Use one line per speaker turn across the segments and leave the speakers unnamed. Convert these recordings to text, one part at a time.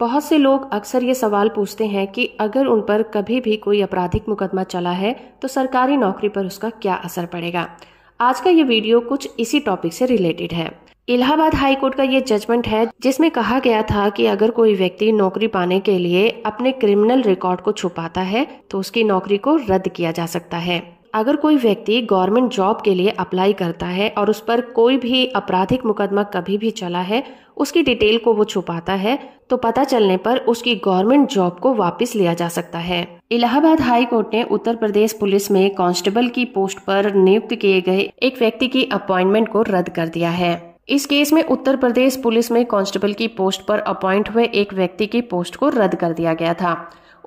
बहुत से लोग अक्सर ये सवाल पूछते हैं कि अगर उन पर कभी भी कोई आपराधिक मुकदमा चला है तो सरकारी नौकरी पर उसका क्या असर पड़ेगा आज का ये वीडियो कुछ इसी टॉपिक से रिलेटेड है इलाहाबाद हाई कोर्ट का ये जजमेंट है जिसमें कहा गया था कि अगर कोई व्यक्ति नौकरी पाने के लिए अपने क्रिमिनल रिकॉर्ड को छुपाता है तो उसकी नौकरी को रद्द किया जा सकता है अगर कोई व्यक्ति गवर्नमेंट जॉब के लिए अप्लाई करता है और उस पर कोई भी आपराधिक मुकदमा कभी भी चला है उसकी डिटेल को वो छुपाता है तो पता चलने पर उसकी गवर्नमेंट जॉब को वापस लिया जा सकता है इलाहाबाद हाई कोर्ट ने उत्तर प्रदेश पुलिस में कांस्टेबल की पोस्ट पर नियुक्त किए गए एक व्यक्ति की अपॉइंटमेंट को रद्द कर दिया है इस केस में उत्तर प्रदेश पुलिस में कांस्टेबल की पोस्ट पर अपॉइंट हुए एक व्यक्ति की पोस्ट को रद्द कर दिया गया था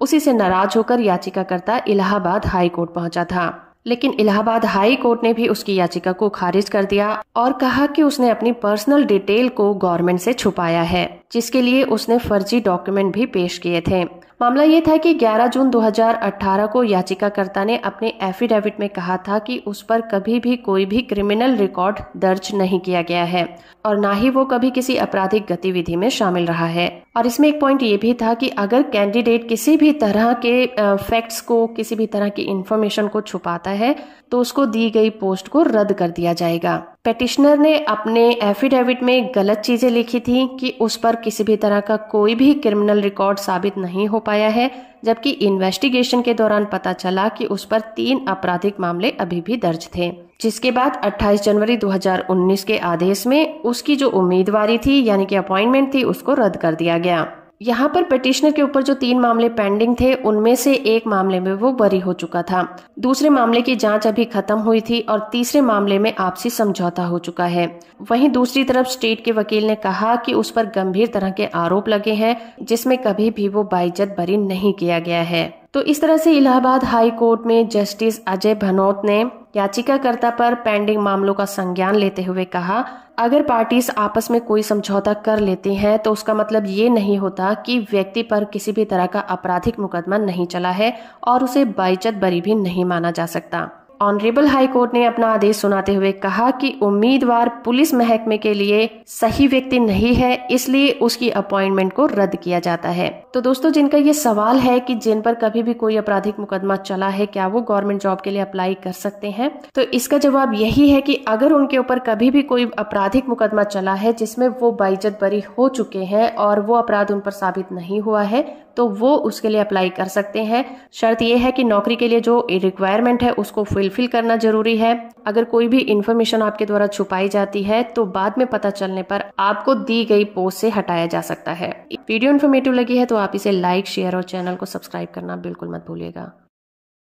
उसी से नाराज होकर याचिकाकर्ता इलाहाबाद हाई कोर्ट पहुंचा था लेकिन इलाहाबाद हाई कोर्ट ने भी उसकी याचिका को खारिज कर दिया और कहा कि उसने अपनी पर्सनल डिटेल को गवर्नमेंट से छुपाया है जिसके लिए उसने फर्जी डॉक्यूमेंट भी पेश किए थे मामला ये था कि 11 जून 2018 को याचिकाकर्ता ने अपने एफिडेविट में कहा था कि उस पर कभी भी कोई भी क्रिमिनल रिकॉर्ड दर्ज नहीं किया गया है और ना ही वो कभी किसी आपराधिक गतिविधि में शामिल रहा है और इसमें एक पॉइंट ये भी था कि अगर कैंडिडेट किसी भी तरह के फैक्ट्स को किसी भी तरह की इंफॉर्मेशन को छुपाता है तो उसको दी गई पोस्ट को रद्द कर दिया जाएगा पेटिशनर ने अपने एफिडेविट में गलत चीज़ें लिखी थी कि उस पर किसी भी तरह का कोई भी क्रिमिनल रिकॉर्ड साबित नहीं हो पाया है जबकि इन्वेस्टिगेशन के दौरान पता चला कि उस पर तीन आपराधिक मामले अभी भी दर्ज थे जिसके बाद 28 जनवरी 2019 के आदेश में उसकी जो उम्मीदवारी थी यानी कि अपॉइंटमेंट थी उसको रद्द कर दिया गया यहाँ पर पटिशनर के ऊपर जो तीन मामले पेंडिंग थे उनमें से एक मामले में वो बरी हो चुका था दूसरे मामले की जांच अभी खत्म हुई थी और तीसरे मामले में आपसी समझौता हो चुका है वहीं दूसरी तरफ स्टेट के वकील ने कहा कि उस पर गंभीर तरह के आरोप लगे हैं जिसमें कभी भी वो बाइजत बरी नहीं किया गया है तो इस तरह से इलाहाबाद हाई कोर्ट में जस्टिस अजय भनोत ने याचिकाकर्ता पर पेंडिंग मामलों का संज्ञान लेते हुए कहा अगर पार्टीज आपस में कोई समझौता कर लेती हैं तो उसका मतलब ये नहीं होता कि व्यक्ति पर किसी भी तरह का आपराधिक मुकदमा नहीं चला है और उसे बाइचत बरी भी नहीं माना जा सकता ऑनरेबल हाई कोर्ट ने अपना आदेश सुनाते हुए कहा कि उम्मीदवार पुलिस महकमे के लिए सही व्यक्ति नहीं है इसलिए उसकी अपॉइंटमेंट को रद्द किया जाता है तो दोस्तों जिनका ये सवाल है कि जिन पर कभी भी कोई आपराधिक मुकदमा चला है क्या वो गवर्नमेंट जॉब के लिए अप्लाई कर सकते हैं तो इसका जवाब यही है कि अगर उनके ऊपर कभी भी कोई आपराधिक मुकदमा चला है जिसमें वो बाइजत बरी हो चुके हैं और वो अपराध उन पर साबित नहीं हुआ है तो वो उसके लिए अप्लाई कर सकते हैं शर्त यह है कि नौकरी के लिए जो रिक्वायरमेंट है उसको फुलफिल करना जरूरी है अगर कोई भी इंफॉर्मेशन आपके द्वारा छुपाई जाती है तो बाद में पता चलने पर आपको दी गई पोस्ट से हटाया जा सकता है वीडियो इन्फॉर्मेटिव लगी है तो आप इसे लाइक शेयर और चैनल को सब्सक्राइब करना बिल्कुल मत भूलिएगा